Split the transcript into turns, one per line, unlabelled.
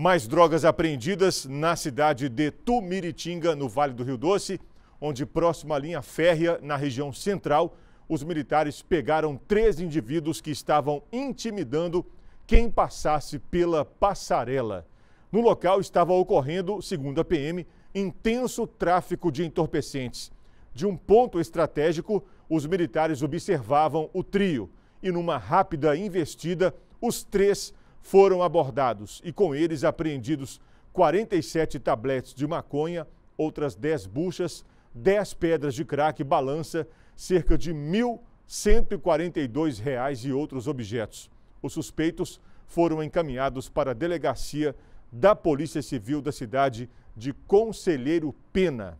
Mais drogas apreendidas na cidade de Tumiritinga, no Vale do Rio Doce, onde, próximo à linha férrea, na região central, os militares pegaram três indivíduos que estavam intimidando quem passasse pela passarela. No local estava ocorrendo, segundo a PM, intenso tráfico de entorpecentes. De um ponto estratégico, os militares observavam o trio e, numa rápida investida, os três foram abordados e com eles apreendidos 47 tabletes de maconha, outras 10 buchas, 10 pedras de crack, balança, cerca de R$ 1.142 reais e outros objetos. Os suspeitos foram encaminhados para a delegacia da Polícia Civil da cidade de Conselheiro Pena.